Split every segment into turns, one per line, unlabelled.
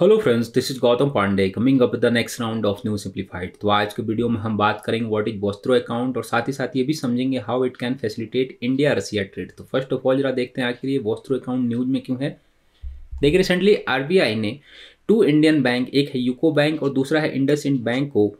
hello friends this is Gautam Pandey coming up the next round of new simplified तो आज के video में हम बात करेंगे व्हाट इज वस्त्रो अकाउंट और साथ ही साथ ये भी समझेंगे how it can facilitate India Russia trade तो फर्स्ट ऑफ ऑल जरा देखते हैं आखिर ये वस्त्रो अकाउंट न्यूज में क्यों है देखिए रिसेंटली आर ने टू इंडियन बैंक एक है यूको बैंक और दूसरा है इंडस इंड बैंक को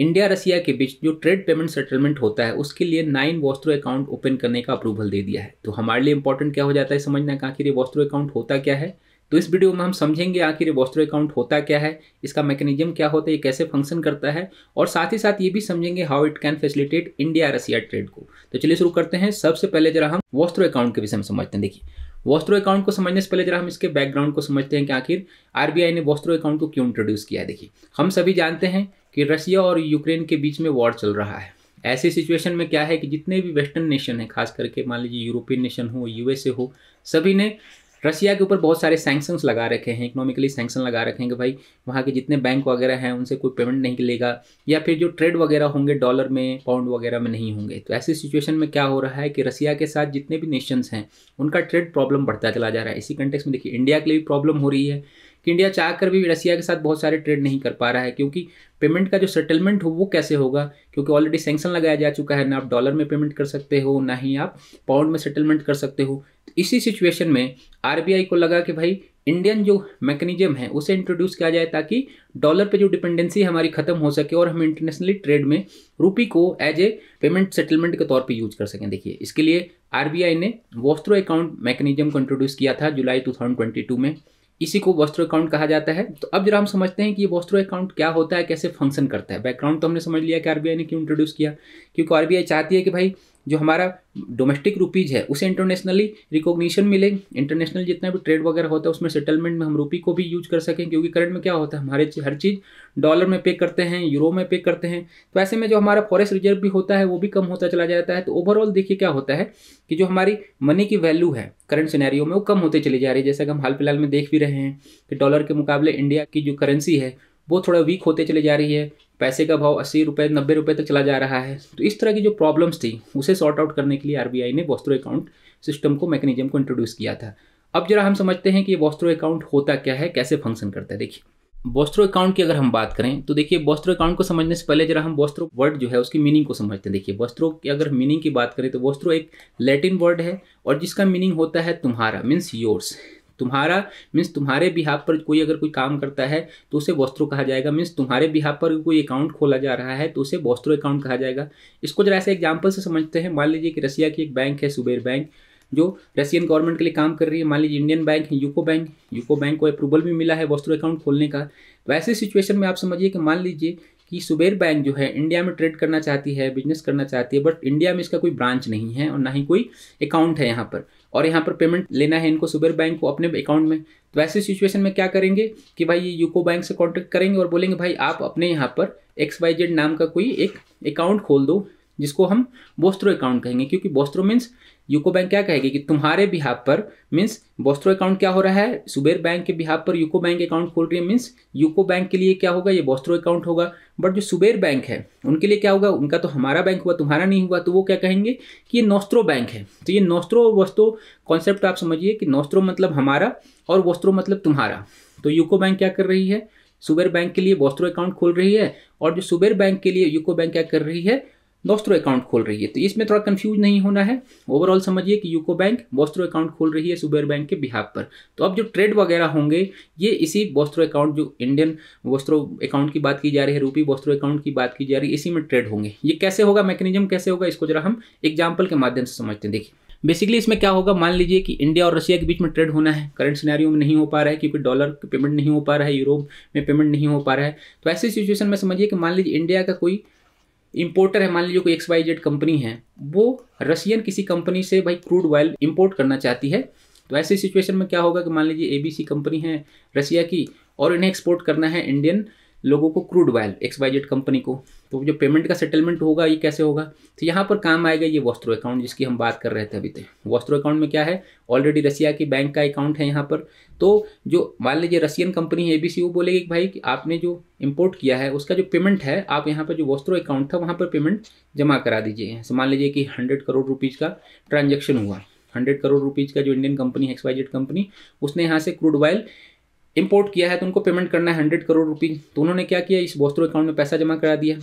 इंडिया रसिया के बीच जो ट्रेड पेमेंट सेटलमेंट होता है उसके लिए नाइन वॉस्त्रो अकाउंट ओपन करने का अप्रूवल दे दिया है तो हमारे लिए इंपॉर्टेंट क्या हो जाता है समझना का आखिर ये वस्त्रो अकाउंट होता क्या है तो इस वीडियो में हम समझेंगे आखिर वॉस्ट्रो अकाउंट होता क्या है इसका मैकेनिज्म क्या होता है ये कैसे फंक्शन करता है और साथ ही साथ ये भी समझेंगे how it can facilitate India Russia trade को तो चलिए शुरू करते हैं सबसे पहले जरा हम वॉस्ट्रो अकाउंट के विषय में समझते हैं देखिए वॉस्ट्रो अकाउंट को समझने से पहले जरा हम इसके बैकग्राउंड को समझते हैं कि आखिर आर ने वॉस्ट्रो अकाउंट को क्यों इंट्रोड्यूस किया है देखिए हम सभी जानते हैं कि रसिया और यूक्रेन के बीच में वॉर चल रहा है ऐसी सिचुएशन में क्या है कि जितने भी वेस्टर्न नेशन हैं खास करके मान लीजिए यूरोपियन नेशन हो यूएसए हो सभी ने रसिया के ऊपर बहुत सारे सैंक्शंस लगा रखे हैं इकोनॉमिकली सैंक्शन लगा रखे हैं कि भाई वहाँ के जितने बैंक वगैरह हैं उनसे कोई पेमेंट नहीं लेगा या फिर जो ट्रेड वगैरह होंगे डॉलर में पाउंड वगैरह में नहीं होंगे तो ऐसी सिचुएशन में क्या हो रहा है कि रशिया के साथ जितने भी नेशंस हैं उनका ट्रेड प्रॉब्लम बढ़ता चला जा रहा है इसी कंटेक्स में देखिए इंडिया के लिए भी प्रॉब्लम हो रही है कि इंडिया कर भी रसिया के साथ बहुत सारे ट्रेड नहीं कर पा रहा है क्योंकि पेमेंट का जो सेटलमेंट हो वो कैसे होगा क्योंकि ऑलरेडी सेंक्शन लगाया जा चुका है ना आप डॉलर में पेमेंट कर सकते हो ना ही आप पाउंड में सेटलमेंट कर सकते हो तो इसी सिचुएशन में आरबीआई को लगा कि भाई इंडियन जो मैकेनिज्म है उसे इंट्रोड्यूस किया जाए ताकि डॉलर पे जो डिपेंडेंसी हमारी ख़त्म हो सके और हम इंटरनेशनली ट्रेड में रूपी को एज ए पेमेंट सेटलमेंट के तौर पे यूज कर सकें देखिए इसके लिए आरबीआई ने वोस्त्रो अकाउंट मैकेनिज्म को इंट्रोड्यूस किया था जुलाई 2022 में इसी को वॉस्ट्रो अकाउंट कहा जाता है तो अब जरा हम समझते हैं कि ये वॉस्ट्रो अकाउंट क्या होता है कैसे फंक्शन करता है बैकग्राउंड तो हमने समझ लिया कि आरबीआई ने क्यों इंट्रोड्यूस किया क्योंकि आरबीआई चाहती है कि भाई जो हमारा डोमेस्टिक रुपीज़ है उसे इंटरनेशनली रिकॉग्निशन मिले इंटरनेशनल जितना भी ट्रेड वगैरह होता है उसमें सेटलमेंट में हम रुपी को भी यूज कर सकें क्योंकि करंट में क्या होता है हमारे हर चीज़ डॉलर में पे करते हैं यूरो में पे करते हैं तो ऐसे में जो हमारा फॉरेस्ट रिजर्व भी होता है वो भी कम होता चला जाता है तो ओवरऑल देखिए क्या होता है कि जो हमारी मनी की वैल्यू है करंट सिनेरियो में वो कम होते चली जा रही है जैसा कि हम हाल फिलहाल में देख भी रहे हैं कि डॉलर के मुकाबले इंडिया की जो करेंसी है वो थोड़ा वीक होते चले जा रही है पैसे का भाव अस्सी रुपये नब्बे रुपये तक चला जा रहा है तो इस तरह की जो प्रॉब्लम्स थी उसे सॉर्ट आउट करने के लिए आर ने वस्त्रो अकाउंट सिस्टम को मैकेनिज्म को इंट्रोड्यूस किया था अब जरा हम समझते हैं कि वस्त्रो अकाउंट होता क्या है कैसे फंक्शन करता है देखिए बॉस्ट्रो अकाउंट की अगर हम बात करें तो देखिए वस्त्रो अकाउंट को समझने से पहले जरा हम वस्त्रो वर्ड जो है उसकी मीनिंग को समझते हैं देखिए वस्त्रों की अगर मीनिंग की बात करें तो वस्त्रो एक लैटिन वर्ड है और जिसका मीनिंग होता है तुम्हारा मीन्स योर्स तुम्हारा मीन्स तुम्हारे बिहाफ पर कोई अगर कोई काम करता है तो उसे वस्त्रो कहा जाएगा मीन्स तुम्हारे बिहाफ पर कोई अकाउंट खोला जा रहा है तो उसे वस्त्रो अकाउंट कहा जाएगा इसको जरा ऐसे एग्जाम्पल से समझते हैं मान लीजिए कि रसिया की एक बैंक है सुबेर बैंक जो रशियन गवर्नमेंट के लिए काम कर रही है मान लीजिए इंडियन बैंक है यूको बैंक यूको बैंक को अप्रूवल भी मिला है वस्त्रो अकाउंट खोलने का वैसे सिचुएशन में आप समझिए कि मान लीजिए कि सुबेर बैंक जो है इंडिया में ट्रेड करना चाहती है बिजनेस करना चाहती है बट इंडिया में इसका कोई ब्रांच नहीं है और ना ही कोई अकाउंट है यहाँ पर और यहाँ पर पेमेंट लेना है इनको सुबेर बैंक को अपने अकाउंट में तो ऐसे सिचुएशन में क्या करेंगे कि भाई ये यूको बैंक से कॉन्टैक्ट करेंगे और बोलेंगे भाई आप अपने यहाँ पर एक्स वाई जेड नाम का कोई एक अकाउंट खोल दो जिसको हम बोस्त्रो अकाउंट कहेंगे क्योंकि बोस्त्रो मीन्स यूको बैंक क्या कहेगी कि तुम्हारे बिहाव पर मीन्स बोस्ट्रो अकाउंट क्या हो रहा है सुबेर बैंक के बिहाव पर यूको बैंक अकाउंट खोल रही है मीन्स यूको बैंक के लिए क्या होगा ये बोस्ट्रो अकाउंट होगा बट जो सुबेर बैंक है उनके लिए क्या होगा उनका तो हमारा बैंक हुआ तुम्हारा नहीं हुआ तो वो क्या कहेंगे कि ये नोस्ट्रो बैंक है तो ये नोस्ट्रो और कॉन्सेप्ट आप समझिए कि नोस्ट्रो मतलब हमारा और वोस्त्रो मतलब तुम्हारा तो यूको बैंक क्या कर रही है सुबेर बैंक के लिए बोस्ट्रो अकाउंट खोल रही है और जो सुबेर बैंक के लिए यूको बैंक क्या कर रही है वोस्त्रो अकाउंट खोल रही है तो इसमें थोड़ा कन्फ्यूज नहीं होना है ओवरऑल समझिए कि यूको बैंक वोस्त्रो अकाउंट खोल रही है सुबेर बैंक के बिहार पर तो अब जो ट्रेड वगैरह होंगे ये इसी वोस्त्रो अकाउंट जो इंडियन वोस्त्रो अकाउंट की बात की जा रही है रूपी वोस्त्रो अकाउंट की बात की जा रही है इसी में ट्रेड होंगे ये कैसे होगा मैकेनिज्म कैसे होगा इसको जरा हम एग्जाम्पल के माध्यम से समझते हैं देखिए बेसिकली इसमें क्या होगा मान लीजिए कि इंडिया और रशिया के बीच में ट्रेड होना है करंट सिनेरियो में नहीं हो पा रहा है क्योंकि डॉलर पेमेंट नहीं हो पा रहा है यूरोप में पेमेंट नहीं हो पा रहा है तो ऐसी सिचुएशन में समझिए कि मान लीजिए इंडिया का कोई इम्पोर्टर है मान लीजिए कोई एक्स वाई जेड कंपनी है वो रशियन किसी कंपनी से भाई क्रूड ऑयल इम्पोर्ट करना चाहती है तो ऐसी सिचुएशन में क्या होगा कि मान लीजिए एबीसी कंपनी है रशिया की और इन्हें एक्सपोर्ट करना है इंडियन लोगों को crude oil X Y Z company को तो जो पेमेंट का सेटलमेंट होगा ये कैसे होगा तो यहाँ पर काम आएगा ये वस्त्रो अकाउंट जिसकी हम बात कर रहे थे अभी तक वस्त्रो अकाउंट में क्या है ऑलरेडी रशिया की बैंक का अकाउंट है यहाँ पर तो जो मान लीजिए रसियन कंपनी है एबीसी वो बोलेगी कि भाई कि आपने जो इम्पोर्ट किया है उसका जो पेमेंट है आप यहाँ पर जो वस्त्रो अकाउंट था वहाँ पर पेमेंट जमा करा दीजिए मान लीजिए कि हंड्रेड करोड़ रुपीज़ का ट्रांजेक्शन हुआ हंड्रेड करोड़ रुपीज़ का जो इंडियन कंपनी है एक्सवाइजेड कंपनी उसने यहाँ से क्रूड ऑयल इम्पोर्ट किया है तो उनको पेमेंट करना है हंड्रेड करोड़ रुपी तो उन्होंने क्या किया इस बोस्त्रो अकाउंट में पैसा जमा करा दिया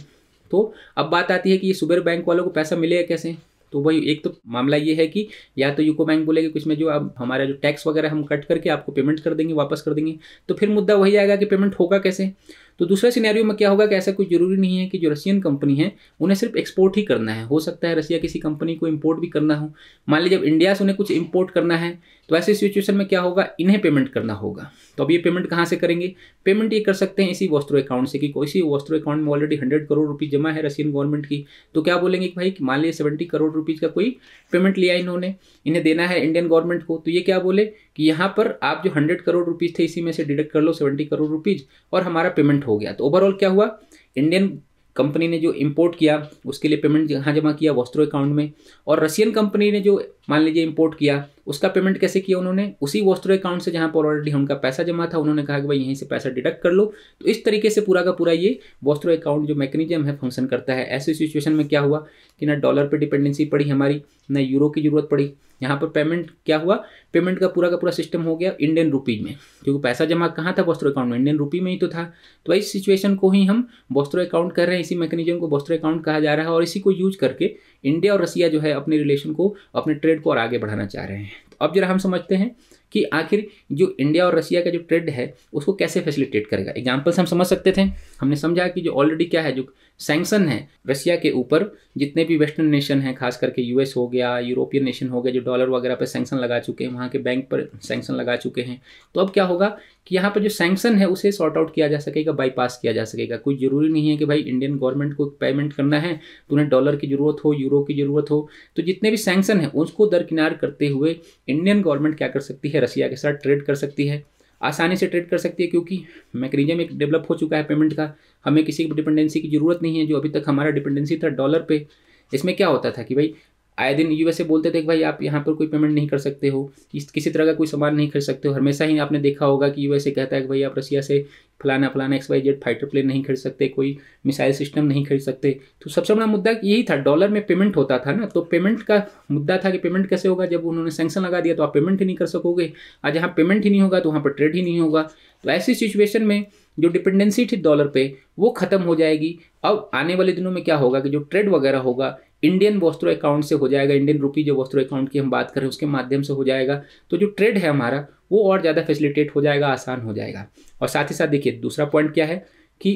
तो अब बात आती है कि ये सुबेर बैंक वालों को पैसा मिलेगा कैसे तो वही एक तो मामला ये है कि या तो यूको बैंक बोलेगा कि इसमें जो अब हमारा जो टैक्स वगैरह हम कट करके आपको पेमेंट कर देंगे वापस कर देंगे तो फिर मुद्दा वही आएगा कि पेमेंट होगा कैसे तो दूसरे सिनेरियो में क्या होगा कि ऐसा कोई ज़रूरी नहीं है कि जो रशियन कंपनी है उन्हें सिर्फ एक्सपोर्ट ही करना है हो सकता है रसिया किसी कंपनी को इम्पोर्ट भी करना हो मान लीजिए जब इंडिया से उन्हें कुछ इम्पोर्ट करना है तो ऐसे सिचुएशन में क्या होगा इन्हें पेमेंट करना होगा तो अब ये पेमेंट कहाँ से करेंगे पेमेंट ये कर सकते हैं इसी वस्त्रो अकाउंट से कि इसी वस्त्रो अकाउंट में ऑलरेडी हंड्रेड करोड़ रुपीज़ जमा है रशियन गवर्नमेंट की तो क्या बोलेंगे कि भाई कि मान लीजिए सेवेंटी करोड़ रुपीज़ का कोई पेमेंट लिया इन्होंने इन्हें देना है इंडियन गवर्नमेंट को तो ये क्या बोले कि यहाँ पर आप जो हंड्रेड करोड़ रुपीज़ थे इसी में से डिडक्ट कर लो सेवेंटी करोड़ रुपीज़ और हमारा पेमेंट हो गया तो ओवरऑल क्या हुआ इंडियन कंपनी ने जो इम्पोर्ट किया उसके लिए पेमेंट यहाँ जमा किया वस्त्रो अकाउंट में और रशियन कंपनी ने जो मान लीजिए इम्पोर्ट किया उसका पेमेंट कैसे किया उन्होंने उसी वस्त्र अकाउंट से जहाँ पर ऑलरेडी उनका पैसा जमा था उन्होंने कहा कि भाई यहीं से पैसा डिडक्ट कर लो तो इस तरीके से पूरा का पूरा ये वस्त्र अकाउंट जो मैकेनिज्म है फंक्शन करता है ऐसी सिचुएशन में क्या हुआ कि ना डॉलर पर डिपेंडेंसी पड़ी हमारी ना यूरो की जरूरत पड़ी यहाँ पर पेमेंट क्या हुआ पेमेंट का पूरा का पूरा सिस्टम हो गया इंडियन रुपी में क्योंकि पैसा जमा कहाँ था वस्त्र अकाउंट में इंडियन रुपी में ही तो था तो इस सिचुएशन को ही हम वस्त्र अकाउंट कर रहे हैं इसी मैकेनिज्म को वस्त्र अकाउंट कहा जा रहा है और इसी को यूज करके इंडिया और रसिया जो है अपने रिलेशन को अपने ट्रेड को और आगे बढ़ाना चाह रहे हैं तो अब जरा हम समझते हैं कि आखिर जो इंडिया और रशिया का जो ट्रेड है उसको कैसे फैसिलिटेट करेगा एग्जाम्पल हम समझ सकते थे हमने समझा कि जो ऑलरेडी क्या है जो सैंक्शन है रसिया के ऊपर जितने भी वेस्टर्न नेशन हैं खास करके यूएस हो गया यूरोपियन नेशन हो गया जो डॉलर वगैरह पर सैंक्शन लगा चुके हैं वहाँ के बैंक पर सैंक्शन लगा चुके हैं तो अब क्या होगा कि यहाँ पर जो सैंक्शन है उसे सॉर्ट आउट किया जा सकेगा बाईपास किया जा सकेगा कोई ज़रूरी नहीं है कि भाई इंडियन गवर्नमेंट को पेमेंट करना है तो उन्हें डॉलर की ज़रूरत हो यूरो की ज़रूरत हो तो जितने भी सैंक्शन हैं उसको दरकिनार करते हुए इंडियन गवर्नमेंट क्या कर सकती है रसिया के साथ ट्रेड कर सकती है आसानी से ट्रेड कर सकती है क्योंकि मैकेनिज्म एक डेवलप हो चुका है पेमेंट का हमें किसी डिपेंडेंसी की ज़रूरत नहीं है जो अभी तक हमारा डिपेंडेंसी था डॉलर पे इसमें क्या होता था कि भाई आए दिन यूएसए बोलते थे कि भाई आप यहाँ पर कोई पेमेंट नहीं कर सकते हो किस किसी तरह का कोई सामान नहीं खरीद सकते हो हमेशा ही आपने देखा होगा कि यूएसए कहता है कि भाई आप रसिया से फलाना फलाना X Y Z fighter plane नहीं खरीद सकते कोई मिसाइल सिस्टम नहीं खरीद सकते तो सबसे बड़ा मुद्दा यही था डॉलर में पेमेंट होता था ना तो पेमेंट का मुद्दा था कि पेमेंट कैसे होगा जब उन्होंने सेंक्शन लगा दिया तो आप पेमेंट ही नहीं कर सकोगे और जहाँ पेमेंट ही नहीं होगा तो वहाँ पर ट्रेड ही नहीं होगा तो ऐसी सिचुएशन में जो डिपेंडेंसी थी डॉलर पे वो ख़त्म हो जाएगी अब आने वाले दिनों में क्या होगा कि जो ट्रेड वगैरह होगा इंडियन वस्त्रो अकाउंट से हो जाएगा इंडियन रुपी जो वस्त्रो अकाउंट की हम बात करें उसके माध्यम से हो जाएगा तो जो ट्रेड है हमारा वो और ज़्यादा फैसिलिटेट हो जाएगा आसान हो जाएगा और साथ ही साथ देखिए दूसरा पॉइंट क्या है कि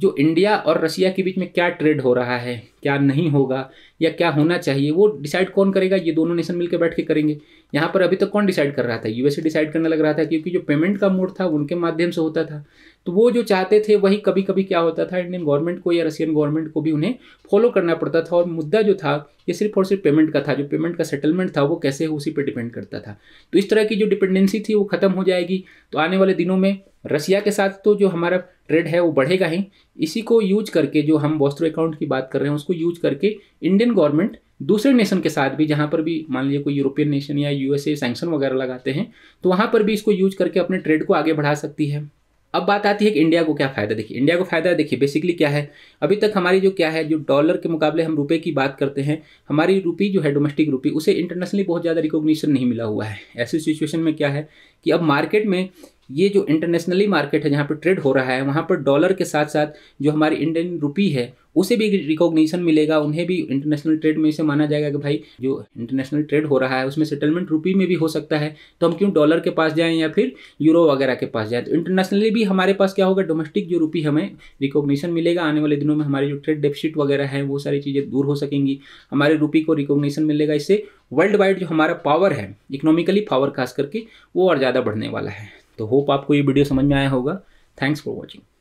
जो इंडिया और रशिया के बीच में क्या ट्रेड हो रहा है क्या नहीं होगा या क्या होना चाहिए वो डिसाइड कौन करेगा ये दोनों नेशन मिलकर बैठ के करेंगे यहाँ पर अभी तक तो कौन डिसाइड कर रहा था यूएसए डिसाइड करने लग रहा था क्योंकि जो पेमेंट का मोड था उनके माध्यम से होता था तो वो जो चाहते थे वही कभी कभी क्या होता था इंडियन गवर्नमेंट को या रशियन गवर्नमेंट को भी उन्हें फॉलो करना पड़ता था और मुद्दा जो था ये सिर्फ और सिर्फ पेमेंट का था जो पेमेंट का सेटलमेंट था वो कैसे उसी पर डिपेंड करता था तो इस तरह की जो डिपेंडेंसी थी वो खत्म हो जाएगी तो आने वाले दिनों में रशिया के साथ तो जो हमारा ट्रेड है वो बढ़ेगा ही इसी को यूज करके जो हम वॉस्ट्रो अकाउंट की बात कर रहे हैं उसको यूज करके इंडियन गवर्नमेंट दूसरे नेशन के साथ भी जहाँ पर भी मान लीजिए कोई यूरोपियन नेशन या यूएसए सैंक्शन वगैरह लगाते हैं तो वहाँ पर भी इसको यूज करके अपने ट्रेड को आगे बढ़ा सकती है अब बात आती है कि इंडिया को क्या फ़ायदा देखिए इंडिया को फ़ायदा देखिए बेसिकली क्या है अभी तक हमारी जो क्या है जो डॉलर के मुकाबले हम रुपए की बात करते हैं हमारी रुपी जो है डोमेस्टिक रुपी उसे इंटरनेशनली बहुत ज़्यादा रिकॉग्निशन नहीं मिला हुआ है ऐसी सिचुएशन में क्या है कि अब मार्केट में ये जो इंटरनेशनली मार्केट है जहाँ पर ट्रेड हो रहा है वहाँ पर डॉलर के साथ साथ जो हमारी इंडियन रुपी है उसे भी रिकॉग्निशन मिलेगा उन्हें भी इंटरनेशनल ट्रेड में इसे माना जाएगा कि भाई जो इंटरनेशनल ट्रेड हो रहा है उसमें सेटलमेंट रुपी में भी हो सकता है तो हम क्यों डॉलर के पास जाएं या फिर यूरो वगैरह के पास जाएं तो इंटरनेशनली भी हमारे पास क्या होगा डोमेस्टिक जो रुपी हमें रिकॉग्निशन मिलेगा आने वाले दिनों में हमारी जो ट्रेड डेफिसिट वगैरह है वो सारी चीज़ें दूर हो सकेंगी हमारे रुपी को रिकॉग्निशन मिलेगा इससे वर्ल्ड वाइड जो हमारा पावर है इकोनॉमिकली पावर खास करके वो और ज़्यादा बढ़ने वाला है तो होप आपको ये वीडियो समझ में आया होगा थैंक्स फॉर वॉचिंग